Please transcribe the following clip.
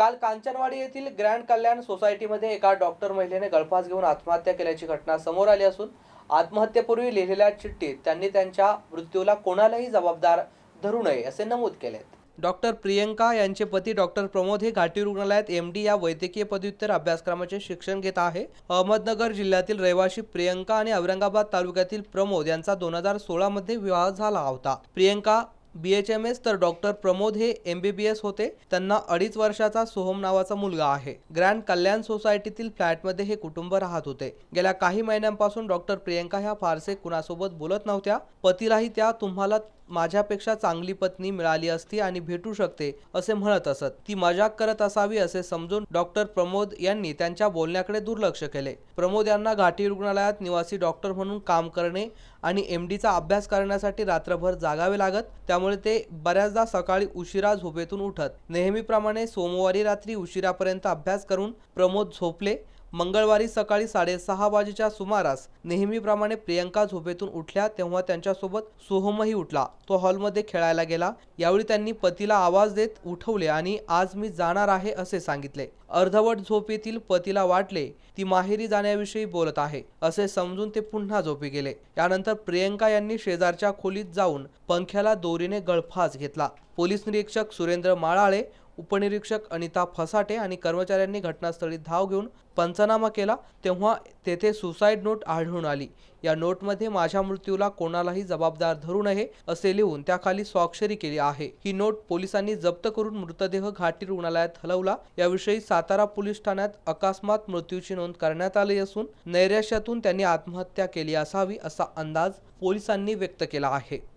काल कांचनवाडी येथील ग्रँड कल्याण सोसायटीमध्ये एका डॉक्टर महिलेने गळफास घेऊन आत्महत्या केल्याची घटना समोर आली असून आत्महत्येपूर्वी लिहिलेल्या चिठ्ठीत त्यांनी त्यांच्या मृत्यूला कोणालाही जबाबदार धरू नये असे नमूद केलेत डॉक्टर प्रियंका यांचे पती डॉक्टर प्रमोद हे घाटी रुग्णालयात एम डी या वैद्यकीय पदव्युत्तर अभ्यासक्रमाचे शिक्षण घेत आहे अहमदनगर जिल्ह्यातील रहिवाशी प्रियंका आणि औरंगाबाद तालुक्यातील प्रमोद यांचा दोन हजार सोळामध्ये विवाह झाला होता Priyanka B H M S तर डॉक्टर प्रमोद हे एम बी बी एस होते त्यांना अडीच वर्षाचा सोहम नावाचा मुलगा आहे ग्रँड कल्याण सोसायटीतील फ्लॅटमध्ये हे कुटुंब राहत होते गेल्या काही महिन्यांपासून डॉक्टर प्रियंका ह्या फारसे कुणासोबत बोलत नव्हत्या पतीलाही त्या तुम्हाला माझ्यापेक्षा चांगली पत्नी मिळाली असती आणि भेटू शकते असे म्हणत असत ती मजाक करत असावी असे समजून डॉक्टर प्रमोद यांनी त्यांच्या बोलण्याकडे दुर्लक्ष केले प्रमोद यांना घाटी रुग्णालयात निवासी डॉक्टर म्हणून काम करणे आणि एम डीचा अभ्यास करण्यासाठी रात्रभर जागावे लागत त्यामुळे त्यामुळे ते बऱ्याचदा सकाळी उशिरा झोपेतून उठत नेहमीप्रमाणे सोमवारी रात्री उशिरापर्यंत अभ्यास करून प्रमोद झोपले मंगळवारी सकाळी साडेसहा वाजेच्या सुमारास नेहमीप्रमाणे प्रियंका झोपेतून उठल्या तेव्हा त्यांच्यासोबत सोहमही उठला तो हॉलमध्ये खेळायला गेला यावेळी त्यांनी पतीला आवाज देत उठवले आणि आज मी जाणार आहे असे सांगितले अर्धवट झोपेतील पतीला वाटले ती माहेरी जाण्याविषयी बोलत आहे असे समजून ते पुन्हा झोपी गेले त्यानंतर प्रियंका यांनी शेजारच्या खोलीत जाऊन पंख्याला दोरीने गळफास घेतला पोलीस निरीक्षक सुरेंद्र माळाळे उपनिरीक्षक अनिता फसाटे आणि कर्मचाऱ्यांनी घटनास्थळी धाव घेऊन पंचनामा केला तेव्हा तेथे सुसाईड नोट आढळून आली या नोटमध्ये माझ्या मृत्यूला कोणालाही जबाबदार धरू नये असे लिहून त्याखाली स्वाक्षरी केली आहे ही नोट पोलिसांनी जप्त करून मृतदेह घाटी रुग्णालयात हलवला याविषयी सातारा पोलीस ठाण्यात अकस्मात मृत्यूची नोंद करण्यात आली असून नैराश्यातून त्यांनी आत्महत्या केली असावी असा अंदाज पोलिसांनी व्यक्त केला आहे